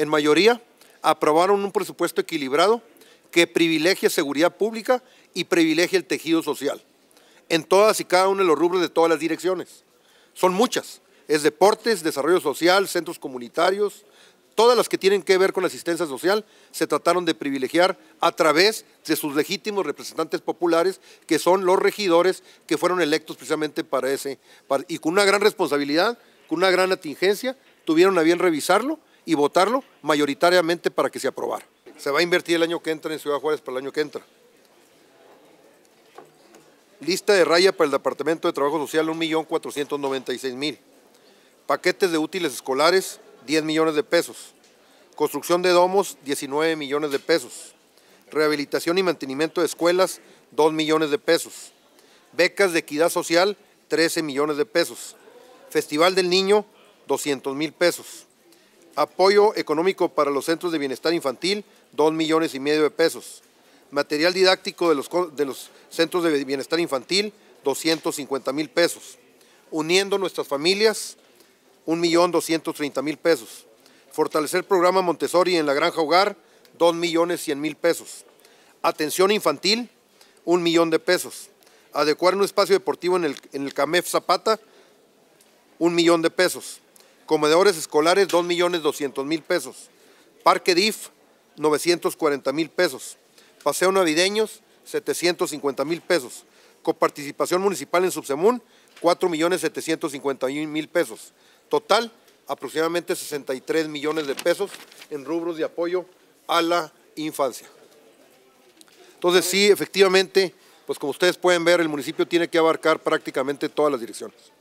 en mayoría, aprobaron un presupuesto equilibrado que privilegia seguridad pública y privilegia el tejido social, en todas y cada uno de los rubros de todas las direcciones. Son muchas, es deportes, desarrollo social, centros comunitarios, todas las que tienen que ver con la asistencia social se trataron de privilegiar a través de sus legítimos representantes populares, que son los regidores que fueron electos precisamente para ese, y con una gran responsabilidad, con una gran atingencia, tuvieron a bien revisarlo y votarlo mayoritariamente para que se aprobara. Se va a invertir el año que entra en Ciudad Juárez para el año que entra. Lista de raya para el Departamento de Trabajo Social, 1.496.000. Paquetes de útiles escolares, 10 millones de pesos. Construcción de domos, 19 millones de pesos. Rehabilitación y mantenimiento de escuelas, 2 millones de pesos. Becas de equidad social, 13 millones de pesos. Festival del Niño, 200 mil pesos. Apoyo económico para los centros de bienestar infantil, 2 millones y medio de pesos. Material didáctico de los, centros de bienestar infantil, 250 mil pesos. Uniendo nuestras familias, millón 230 mil pesos. Fortalecer programa Montessori en la granja hogar, millones mil pesos. Atención infantil, 1 millón de pesos. Adecuar un espacio deportivo en el, en el CAMEF Zapata, 1 millón de pesos comedores escolares 2.200.000 pesos, parque DIF 940.000 pesos, paseo navideños 750.000 pesos, coparticipación municipal en Subsemún, 4.750.000 pesos, total aproximadamente 63 millones de pesos en rubros de apoyo a la infancia. Entonces sí, efectivamente, pues como ustedes pueden ver, el municipio tiene que abarcar prácticamente todas las direcciones.